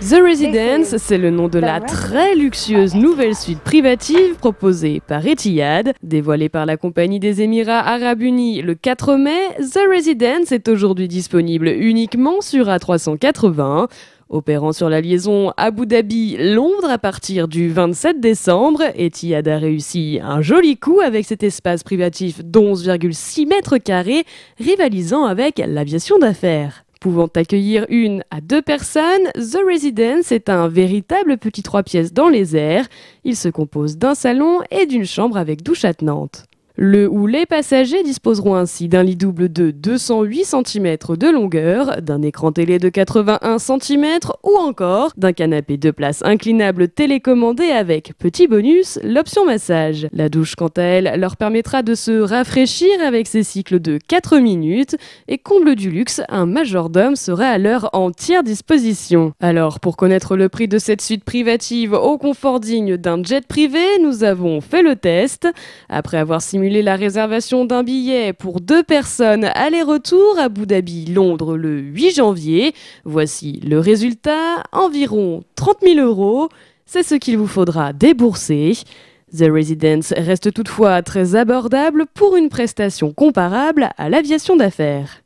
The Residence, c'est le nom de la très luxueuse ah, nouvelle suite privative proposée par Etihad. Dévoilée par la compagnie des Émirats Arabes Unis le 4 mai, The Residence est aujourd'hui disponible uniquement sur A380. Opérant sur la liaison Abu Dhabi-Londres à partir du 27 décembre, Etihad a réussi un joli coup avec cet espace privatif d'11,6 mètres carrés, rivalisant avec l'aviation d'affaires. Pouvant accueillir une à deux personnes, The Residence est un véritable petit trois pièces dans les airs. Il se compose d'un salon et d'une chambre avec douche attenante. Le ou les passagers disposeront ainsi d'un lit double de 208 cm de longueur, d'un écran télé de 81 cm ou encore d'un canapé de place inclinable télécommandé avec, petit bonus, l'option massage. La douche, quant à elle, leur permettra de se rafraîchir avec ses cycles de 4 minutes et comble du luxe, un majordome sera à leur entière disposition. Alors, pour connaître le prix de cette suite privative au confort digne d'un jet privé, nous avons fait le test. Après avoir simulé la réservation d'un billet pour deux personnes aller-retour à Abu Dhabi-Londres le 8 janvier. Voici le résultat, environ 30 000 euros. C'est ce qu'il vous faudra débourser. The Residence reste toutefois très abordable pour une prestation comparable à l'aviation d'affaires.